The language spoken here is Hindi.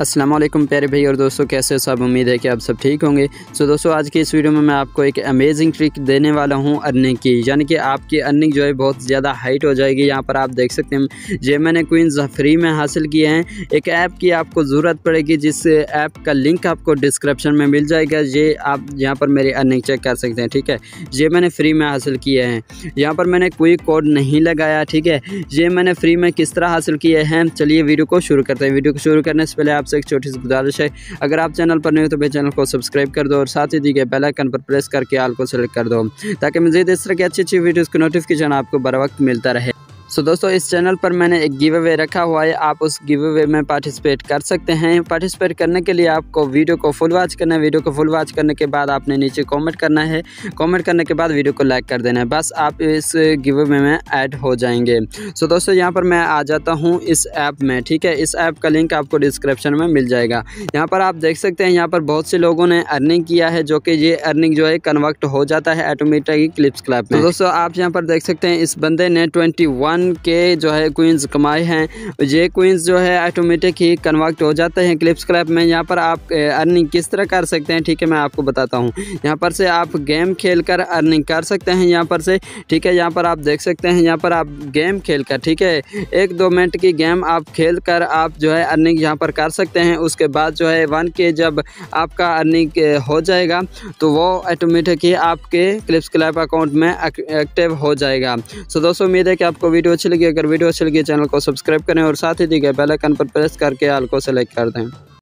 अस्सलाम वालेकुम प्यारे भाई और दोस्तों कैसे हो सब उम्मीद है कि आप सब ठीक होंगे सो दोस्तों आज की इस वीडियो में मैं आपको एक अमेजिंग ट्रिक देने वाला हूं अर्निंग की यानी कि आपकी अर्निंग जो है बहुत ज़्यादा हाइट हो जाएगी यहां पर आप देख सकते हैं ये मैंने क्वीन फ्री में हासिल किए हैं एक ऐप की आपको ज़रूरत पड़ेगी जिस ऐप का लिंक आपको डिस्क्रिप्शन में मिल जाएगा ये आप यहाँ पर मेरी अर्निंग चेक कर सकते हैं ठीक है ये मैंने फ्री में हासिल किए हैं यहाँ पर मैंने कोई कोड नहीं लगाया ठीक है ये मैंने फ्री में किस तरह हासिल किए हैं चलिए वीडियो को शुरू करते हैं वीडियो को शुरू करने से पहले आप आपसे एक छोटी सी गुजारिश है अगर आप चैनल पर नहीं हो तो मेरे चैनल को सब्सक्राइब कर दो और साथ ही दी गए बेलाइकन पर प्रेस करके आल को सेलेक्ट कर दो ताकि मजीद इस तरह की अच्छी अच्छी वीडियोज़ की नोटिफिकेशन आपको बर वक्त मिलता रहे सो so, दोस्तों इस चैनल पर मैंने एक गिव अवे रखा हुआ है आप उस गिव अवे में पार्टिसिपेट कर सकते हैं पार्टिसिपेट करने के लिए आपको वीडियो को फुल वॉच करना है वीडियो को फुल वॉच करने के बाद आपने नीचे कमेंट करना है कमेंट करने के बाद वीडियो को लाइक कर देना है बस आप इस गिव अवे में ऐड हो जाएंगे सो so, दोस्तों यहाँ पर मैं आ जाता हूँ इस ऐप में ठीक है इस ऐप का लिंक आपको डिस्क्रिप्शन में मिल जाएगा यहाँ पर आप देख सकते हैं यहाँ पर बहुत से लोगों ने अर्निंग किया है जो कि ये अर्निंग जो है कन्वर्ट हो जाता है ऑटोमेटिक क्लिप्स क्लब में दोस्तों आप यहाँ पर देख सकते हैं इस बंदे ने ट्वेंटी वन के जो है क्वींस कमाए हैं ये क्वींस जो है ऑटोमेटिक ही कन्वर्ट हो जाते हैं क्लिप्स क्लैप में यहाँ पर आप अर्निंग किस तरह कर सकते हैं ठीक है मैं आपको बताता हूँ यहाँ पर से आप गेम खेल कर अर्निंग कर सकते हैं यहाँ पर से ठीक है यहाँ पर आप देख सकते हैं यहाँ पर आप गेम खेल कर ठीक है एक दो मिनट की गेम आप खेल कर आप जो है अर्निंग यहाँ पर कर सकते हैं उसके बाद जो है वन के जब आपका अर्निंग हो जाएगा तो वो ऑटोमेटिक ही आपके क्लिप्स क्लैप अकाउंट में एक्टिव हो जाएगा सो दोस्तों उम्मीद है कि आपको वीडियो वीडियो अच्छी लगी अगर वीडियो अच्छी लगी चैनल को सब्सक्राइब करें और साथ ही दी गए बेलाइकन पर प्रेस करके आल को सेलेक्ट कर दें